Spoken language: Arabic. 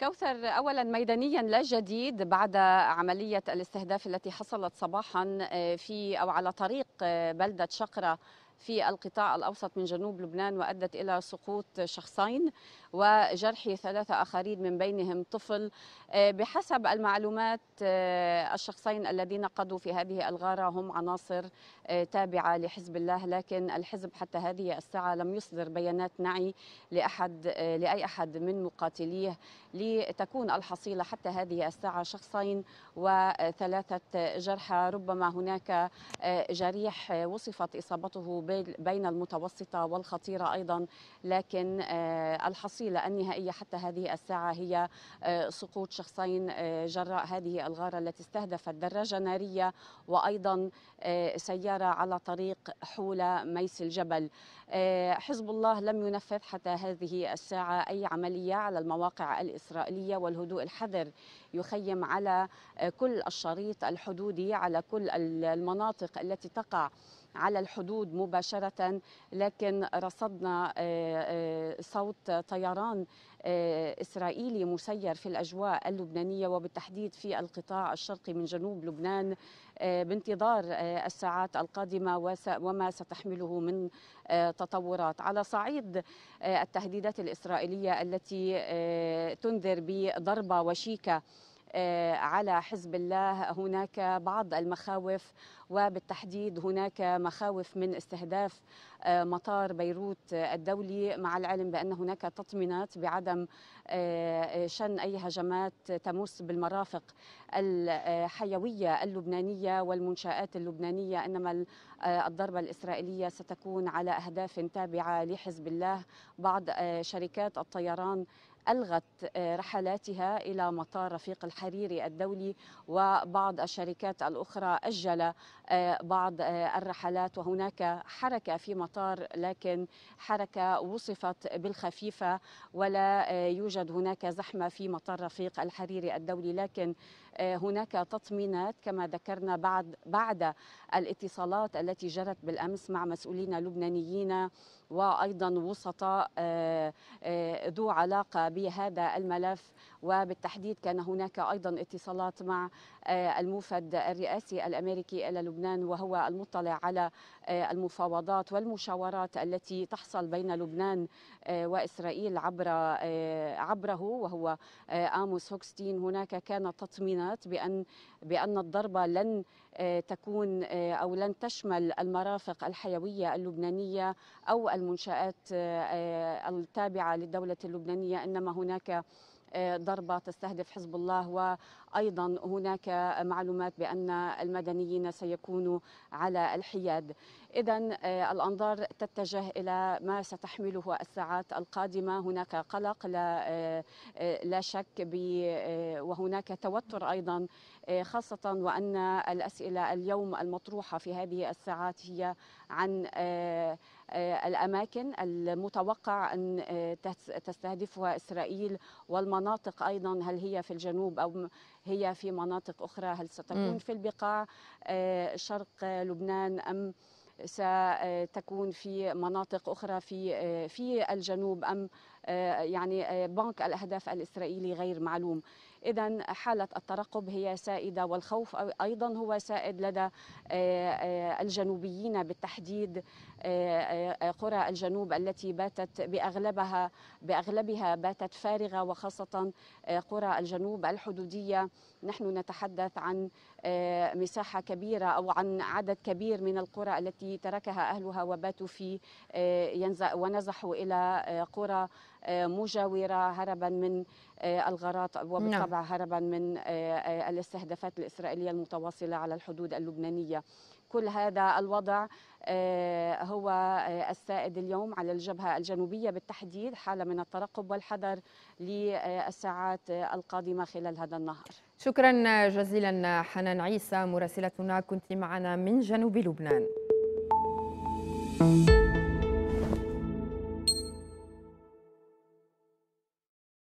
كوثر اولا ميدانيا لا جديد بعد عمليه الاستهداف التي حصلت صباحا آه، في او على طريق آه، بلده شقره في القطاع الأوسط من جنوب لبنان وأدت إلى سقوط شخصين وجرح ثلاثة آخرين من بينهم طفل آه، بحسب المعلومات آه، الشخصين الذين قضوا في هذه الغارة هم عناصر آه، تابعة لحزب الله لكن الحزب حتى هذه الساعة لم يصدر بيانات نعي لأحد لأي أحد من مقاتليه لتكون الحصيلة حتى هذه الساعة شخصين وثلاثة جرحى ربما هناك جريح وصفت إصابته بين المتوسطة والخطيرة أيضا لكن آه، الحصيلة النهائية حتى هذه الساعة هي آه، سقوط شخصين آه، جراء هذه الغارة التي استهدفت دراجة نارية وأيضا سيارة على طريق حول ميس الجبل حزب الله لم ينفذ حتى هذه الساعة أي عملية على المواقع الإسرائيلية والهدوء الحذر يخيم على كل الشريط الحدودي على كل المناطق التي تقع على الحدود مباشرة لكن رصدنا آه، آه، صوت طيران آه، إسرائيلي مسير في الأجواء اللبنانية وبالتحديد في القطاع الشرقي من جنوب لبنان بانتظار الساعات القادمة وما ستحمله من تطورات على صعيد التهديدات الإسرائيلية التي تنذر بضربة وشيكة آه، على حزب الله هناك بعض المخاوف وبالتحديد هناك مخاوف من استهداف آه، مطار بيروت الدولي مع العلم بأن هناك تطمينات بعدم آه، شن أي هجمات تمس بالمرافق الحيوية اللبنانية والمنشآت اللبنانية إنما الضربة الإسرائيلية ستكون على أهداف تابعة لحزب الله بعض شركات الطيران ألغت آه، رحلاتها إلى مطار رفيق الحريري الدولي وبعض الشركات الأخرى أجل آه، بعض آه، الرحلات وهناك حركة في مطار لكن حركة وصفت بالخفيفة ولا يوجد هناك زحمة في مطار رفيق الحريري الدولي لكن هناك تطمينات كما ذكرنا بعد بعد الاتصالات التي جرت بالامس مع مسؤولين لبنانيين وايضا وسطاء ذو علاقه بهذا الملف وبالتحديد كان هناك أيضا اتصالات مع آه، الموفد الرئاسي الأمريكي إلى لبنان وهو المطلع على آه، المفاوضات والمشاورات التي تحصل بين لبنان آه، وإسرائيل عبر عبره وهو آموس هوكستين هناك كانت تطمينات بأن بأن الضربة لن تكون أو لن تشمل المرافق الحيوية اللبنانية أو المنشآت التابعة للدولة اللبنانية إنما ربما هناك آه، ضربة تستهدف حزب الله وأيضا هناك معلومات بأن المدنيين سيكونوا على الحياد إذا آه، الأنظار تتجه إلى ما ستحمله الساعات القادمة هناك قلق لا, آه، لا شك وهناك توتر أيضا خاصة وأن الأسئلة اليوم المطروحة في هذه الساعات هي عن آه، الأماكن المتوقع أن آه، تستهدفها إسرائيل والمناطق أيضا هل هي في الجنوب أو هي في مناطق أخرى هل ستكون في البقاع آه، شرق لبنان أم ستكون في مناطق اخرى في في الجنوب ام آه، يعني آه، بنك الأهداف الإسرائيلي غير معلوم إذا حالة الترقب هي سائدة والخوف أيضا هو سائد لدى آه، الجنوبيين بالتحديد قرى الجنوب التي باتت بأغلبها بأغلبها باتت فارغة وخاصة قرى الجنوب الحدودية نحن نتحدث عن مساحة كبيرة أو عن عدد كبير من القرى التي تركها أهلها وباتوا في ونزحوا إلى قرى آه، مجاوره هربا من آه، الغارات نعم. وبالطبع هربا من آه، الاستهدافات الاسرائيليه المتواصله على الحدود اللبنانيه كل هذا الوضع هو السائد اليوم على الجبهة الجنوبية بالتحديد حالة من الترقب والحذر للساعات القادمة خلال هذا النهار شكرا جزيلا حنان عيسى مراسلتنا كنت معنا من جنوب لبنان